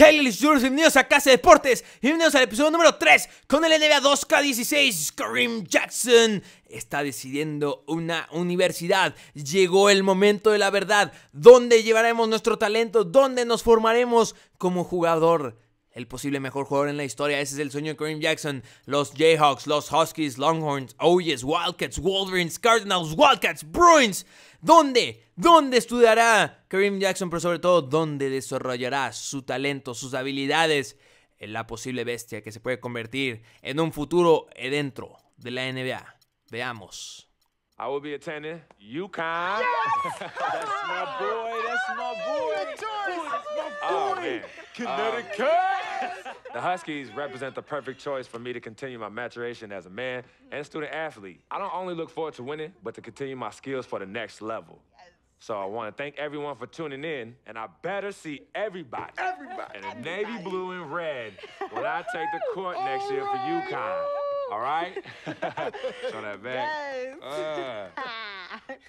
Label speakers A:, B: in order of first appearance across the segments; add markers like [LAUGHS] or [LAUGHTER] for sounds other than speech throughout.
A: Kelly Jules, bienvenidos a Casa de Deportes, bienvenidos al episodio número 3 con el NBA 2K16. Kareem Jackson está decidiendo una universidad. Llegó el momento de la verdad, ¿Dónde llevaremos nuestro talento, ¿Dónde nos formaremos como jugador el posible mejor jugador en la historia. Ese es el sueño de Kareem Jackson. Los Jayhawks, los Huskies, Longhorns, Oyes, Wildcats, Wolverines, Cardinals, Wildcats, Bruins. ¿Dónde? ¿Dónde estudiará Kareem Jackson? Pero sobre todo, ¿dónde desarrollará su talento, sus habilidades? En la posible bestia que se puede convertir en un futuro dentro de la NBA. Veamos. I will be attending UConn. Connecticut. The Huskies represent the perfect choice for me to continue my maturation as a man and student athlete. I don't only look forward to winning, but to continue my skills for the next level. Yes. So I want to thank everyone for tuning in, and I better see everybody, everybody, in the navy blue and red when I take the court next year for UConn. All right? Show that back. Yes. Uh.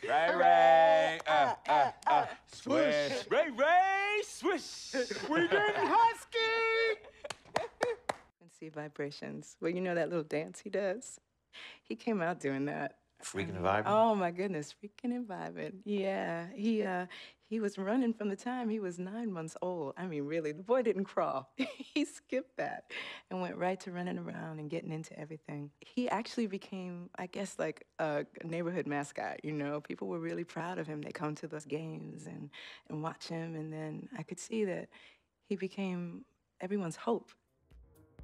A: Ray Ray, uh, uh, uh, swish. Ray Ray, swish. We getting hot vibrations. Well, you know that little dance he does? He came out doing that. Freaking and vibing. Oh my goodness, freaking and vibing. Yeah. He uh he was running from the time he was nine months old. I mean, really, the boy didn't crawl. [LAUGHS] he skipped that and went right to running around and getting into everything. He actually became, I guess, like a neighborhood mascot. You know, people were really proud of him. They come to the games and, and watch him. And then I could see that he became everyone's hope.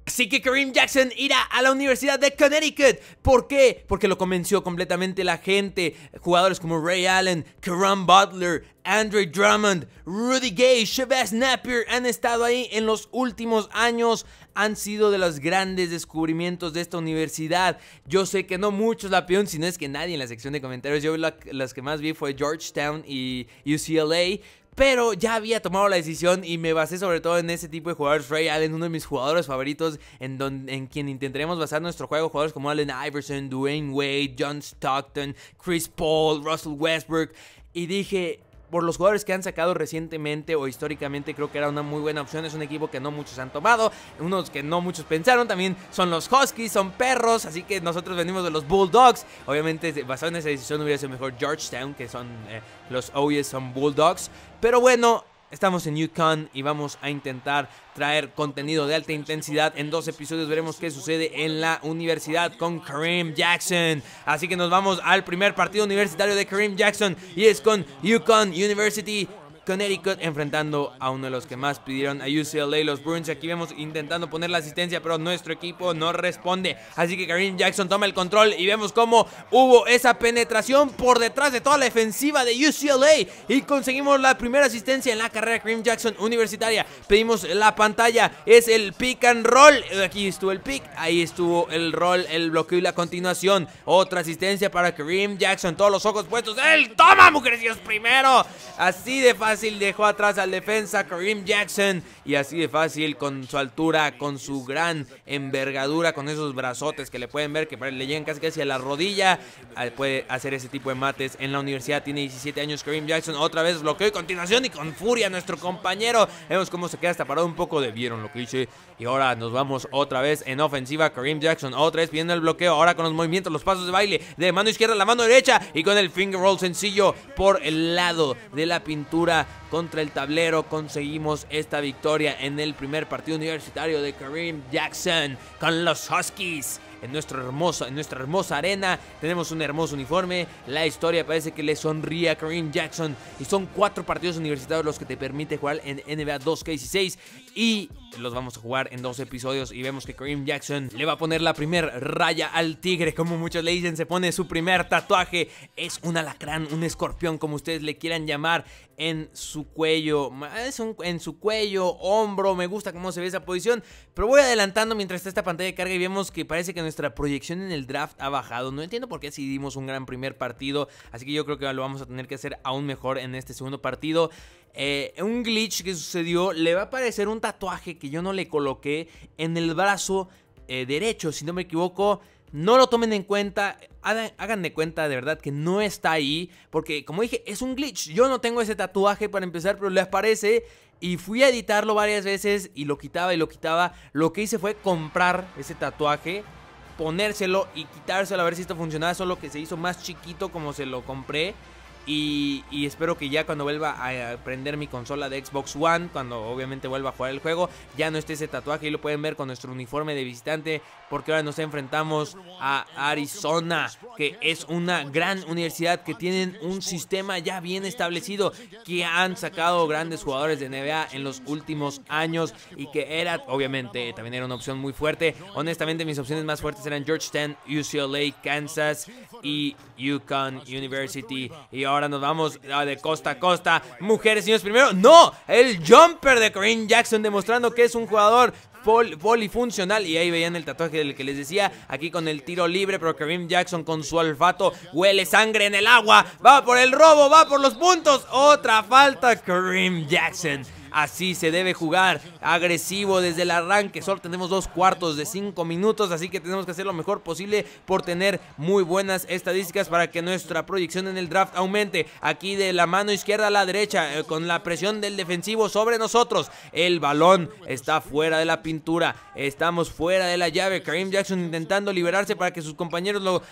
A: Así que Kareem Jackson irá a la Universidad de Connecticut. ¿Por qué? Porque lo convenció completamente la gente. Jugadores como Ray Allen, Karam Butler, Andre Drummond, Rudy Gay, Shabazz Napier han estado ahí en los últimos años. Han sido de los grandes descubrimientos de esta universidad. Yo sé que no muchos la si sino es que nadie en la sección de comentarios. Yo las que más vi fue Georgetown y UCLA pero ya había tomado la decisión y me basé sobre todo en ese tipo de jugadores. Ray Allen, uno de mis jugadores favoritos, en, en quien intentaremos basar nuestro juego. Jugadores como Allen Iverson, Dwayne Wade, John Stockton, Chris Paul, Russell Westbrook. Y dije, por los jugadores que han sacado recientemente o históricamente creo que era una muy buena opción. Es un equipo que no muchos han tomado, unos que no muchos pensaron. También son los Huskies, son perros, así que nosotros venimos de los Bulldogs. Obviamente, basado en esa decisión, hubiera sido mejor Georgetown, que son eh, los OES, son Bulldogs. Pero bueno, Estamos en UConn y vamos a intentar traer contenido de alta intensidad. En dos episodios veremos qué sucede en la universidad con Kareem Jackson. Así que nos vamos al primer partido universitario de Kareem Jackson y es con UConn University Connecticut enfrentando a uno de los que más pidieron a UCLA, los Bruins. Aquí vemos intentando poner la asistencia, pero nuestro equipo no responde. Así que Karim Jackson toma el control y vemos cómo hubo esa penetración por detrás de toda la defensiva de UCLA y conseguimos la primera asistencia en la carrera Kareem Jackson universitaria. Pedimos la pantalla, es el pick and roll. Aquí estuvo el pick, ahí estuvo el roll, el bloqueo y la continuación. Otra asistencia para Kareem Jackson, todos los ojos puestos. ¡Él toma, mujeres! Dios primero! Así de fácil dejó atrás al defensa Kareem Jackson y así de fácil con su altura, con su gran envergadura, con esos brazotes que le pueden ver que le llegan casi casi a la rodilla, ah, puede hacer ese tipo de mates en la universidad. Tiene 17 años Kareem Jackson, otra vez bloqueó y continuación y con furia nuestro compañero. Vemos cómo se queda hasta parado un poco, debieron lo que hice y ahora nos vamos otra vez en ofensiva. Kareem Jackson otra vez pidiendo el bloqueo, ahora con los movimientos, los pasos de baile de mano izquierda a la mano derecha y con el finger roll sencillo por el lado de la pintura contra el tablero conseguimos esta victoria en el primer partido universitario de Kareem Jackson con los Huskies en, en nuestra hermosa arena. Tenemos un hermoso uniforme. La historia parece que le sonría a Kareem Jackson. Y son cuatro partidos universitarios los que te permite jugar en NBA 2K16. Y los vamos a jugar en dos episodios y vemos que Kareem Jackson le va a poner la primer raya al tigre, como muchos le dicen, se pone su primer tatuaje, es un alacrán, un escorpión, como ustedes le quieran llamar, en su cuello, es un, en su cuello, hombro, me gusta cómo se ve esa posición, pero voy adelantando mientras está esta pantalla de carga y vemos que parece que nuestra proyección en el draft ha bajado, no entiendo por qué decidimos un gran primer partido, así que yo creo que lo vamos a tener que hacer aún mejor en este segundo partido. Eh, un glitch que sucedió, le va a aparecer un tatuaje que yo no le coloqué en el brazo eh, derecho, si no me equivoco. No lo tomen en cuenta, hagan, de cuenta de verdad que no está ahí, porque como dije, es un glitch. Yo no tengo ese tatuaje para empezar, pero le aparece y fui a editarlo varias veces y lo quitaba y lo quitaba. Lo que hice fue comprar ese tatuaje, ponérselo y quitárselo a ver si esto funcionaba, solo que se hizo más chiquito como se lo compré. Y, espero que ya cuando vuelva a prender mi consola de Xbox One, cuando obviamente vuelva a jugar el juego, ya no esté ese tatuaje y lo pueden ver con nuestro uniforme de visitante, porque ahora nos enfrentamos a Arizona, que es una gran universidad que tienen un sistema ya bien establecido, que han sacado grandes jugadores de NBA en los últimos años y que era, obviamente, también era una opción muy fuerte. Honestamente, mis opciones más fuertes eran Georgetown, UCLA, Kansas y Yukon University ahora nos vamos ah, de costa a costa. Mujeres y señores primero. ¡No! El jumper de Kareem Jackson demostrando que es un jugador polifuncional. Y ahí veían el tatuaje del que les decía. Aquí con el tiro libre, pero Kareem Jackson con su olfato huele sangre en el agua. Va por el robo, va por los puntos. Otra falta, Kareem Jackson. Así se debe jugar, agresivo desde el arranque. Solo tenemos dos cuartos de cinco minutos, así que tenemos que hacer lo mejor posible por tener muy buenas estadísticas para que nuestra proyección en el draft aumente. Aquí de la mano izquierda a la derecha, eh, con la presión del defensivo sobre nosotros. El balón está fuera de la pintura, estamos fuera de la llave. Karim Jackson intentando liberarse para que sus compañeros lo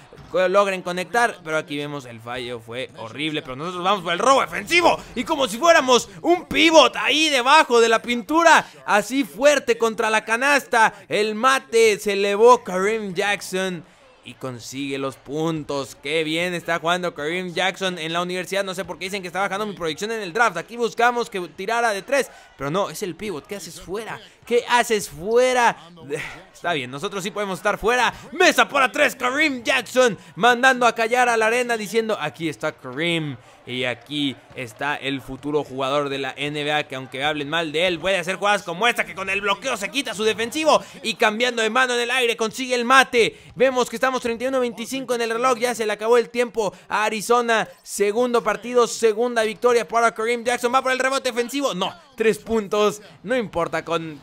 A: logren conectar, pero aquí vemos el fallo, fue horrible. Pero nosotros vamos por el robo defensivo y como si fuéramos un pivot ahí debajo de la pintura, así fuerte contra la canasta. El mate se elevó Kareem Jackson y consigue los puntos. Qué bien está jugando Kareem Jackson en la universidad. No sé por qué dicen que está bajando mi proyección en el draft. Aquí buscamos que tirara de tres, pero no, es el pivot. ¿Qué haces fuera? ¿Qué haces fuera? [LAUGHS] Está bien, nosotros sí podemos estar fuera. Mesa para tres, Kareem Jackson mandando a callar a la arena diciendo, aquí está Kareem. Y aquí está el futuro jugador de la NBA que aunque hablen mal de él, puede hacer jugadas como esta que con el bloqueo se quita su defensivo y cambiando de mano en el aire consigue el mate. Vemos que estamos 31-25 en el reloj, ya se le acabó el tiempo a Arizona. Segundo partido, segunda victoria para Kareem Jackson. Va por el rebote defensivo. No, tres puntos, no importa con...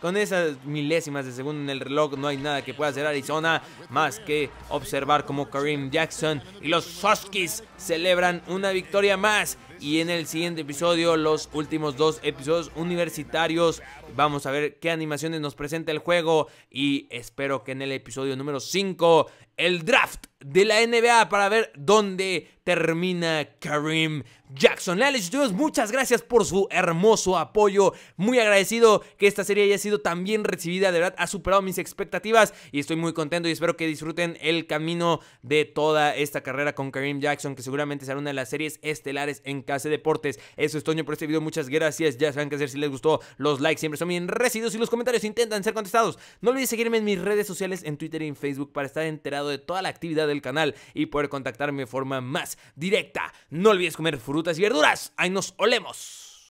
A: Con esas milésimas de segundo en el reloj no hay nada que pueda hacer Arizona más que observar cómo Kareem Jackson y los Huskies celebran una victoria más y en el siguiente episodio, los últimos dos episodios universitarios, vamos a ver qué animaciones nos presenta el juego. Y espero que en el episodio número 5, el draft de la NBA para ver dónde termina Kareem Jackson. Leales estudios, muchas gracias por su hermoso apoyo. Muy agradecido que esta serie haya sido tan bien recibida. De verdad, ha superado mis expectativas y estoy muy contento y espero que disfruten el camino de toda esta carrera con Kareem Jackson, que seguramente será una de las series estelares en hace Deportes. Eso es Toño por este video. Muchas gracias. Ya saben qué hacer si les gustó. Los likes siempre son bien residuos y los comentarios intentan ser contestados. No olvides seguirme en mis redes sociales, en Twitter y en Facebook, para estar enterado de toda la actividad del canal y poder contactarme de forma más directa. No olvides comer frutas y verduras. Ahí nos olemos.